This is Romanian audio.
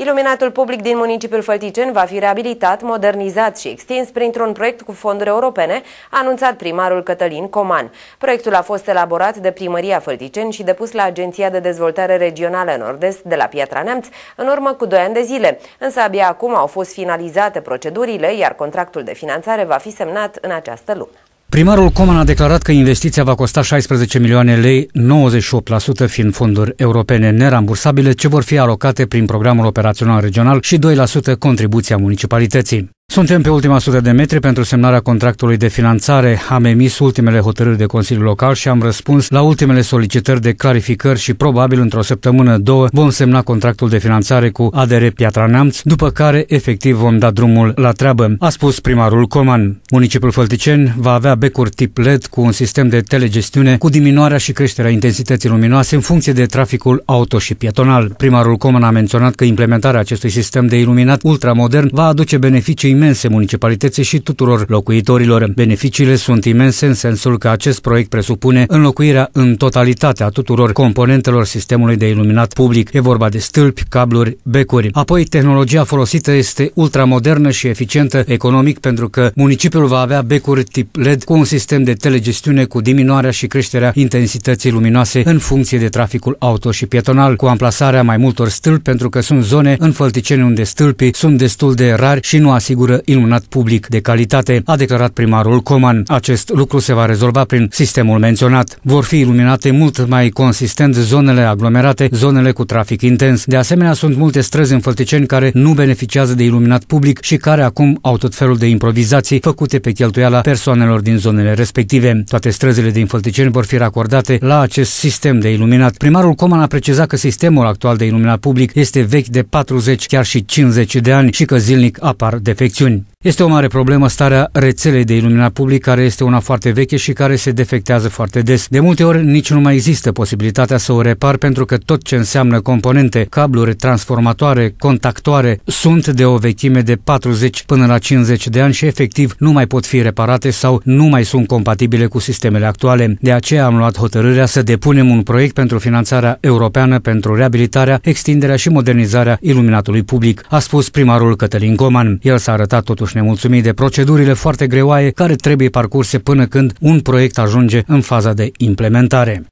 Iluminatul public din municipiul Fălticeni va fi reabilitat, modernizat și extins printr-un proiect cu fonduri europene, a anunțat primarul Cătălin Coman. Proiectul a fost elaborat de Primăria Fălticeni și depus la Agenția de Dezvoltare Regională Nord-Est de la Piatra Neamț în urmă cu 2 ani de zile, însă abia acum au fost finalizate procedurile, iar contractul de finanțare va fi semnat în această lună. Primarul Coman a declarat că investiția va costa 16 milioane lei, 98% fiind fonduri europene nerambursabile ce vor fi alocate prin programul operațional regional și 2% contribuția municipalității. Suntem pe ultima sută de metri pentru semnarea contractului de finanțare. Am emis ultimele hotărâri de Consiliul Local și am răspuns la ultimele solicitări de clarificări și probabil într-o săptămână, două, vom semna contractul de finanțare cu ADR Piatra Neamț, după care efectiv vom da drumul la treabă, a spus primarul Coman. Municipiul Fălticeni va avea becuri tip LED cu un sistem de telegestiune cu diminuarea și creșterea intensității luminoase în funcție de traficul auto și pietonal. Primarul Coman a menționat că implementarea acestui sistem de iluminat ultramodern va aduce beneficii imense municipalității și tuturor locuitorilor. Beneficiile sunt imense în sensul că acest proiect presupune înlocuirea în totalitate a tuturor componentelor sistemului de iluminat public. E vorba de stâlpi, cabluri, becuri. Apoi, tehnologia folosită este ultramodernă și eficientă economic pentru că municipiul va avea becuri tip LED cu un sistem de telegestiune cu diminuarea și creșterea intensității luminoase în funcție de traficul auto și pietonal, cu amplasarea mai multor stâlpi pentru că sunt zone în fălticeni unde stâlpii sunt destul de rari și nu asigură cultură iluminat public de calitate, a declarat primarul Coman. Acest lucru se va rezolva prin sistemul menționat. Vor fi iluminate mult mai consistent zonele aglomerate, zonele cu trafic intens. De asemenea, sunt multe străzi în Fălticeni care nu beneficiază de iluminat public și care acum au tot felul de improvizații făcute pe cheltuiala persoanelor din zonele respective. Toate străzile din Fălticeni vor fi racordate la acest sistem de iluminat. Primarul Coman a precizat că sistemul actual de iluminat public este vechi de 40, chiar și 50 de ani și că zilnic apar defecții acțiuni. Este o mare problemă starea rețelei de iluminat public, care este una foarte veche și care se defectează foarte des. De multe ori nici nu mai există posibilitatea să o repar pentru că tot ce înseamnă componente, cabluri, transformatoare, contactoare, sunt de o vechime de 40 până la 50 de ani și efectiv nu mai pot fi reparate sau nu mai sunt compatibile cu sistemele actuale. De aceea am luat hotărârea să depunem un proiect pentru finanțarea europeană pentru reabilitarea, extinderea și modernizarea iluminatului public, a spus primarul Cătălin Goman. El s-a arătat totuși nemulțumit de procedurile foarte greoaie care trebuie parcurse până când un proiect ajunge în faza de implementare.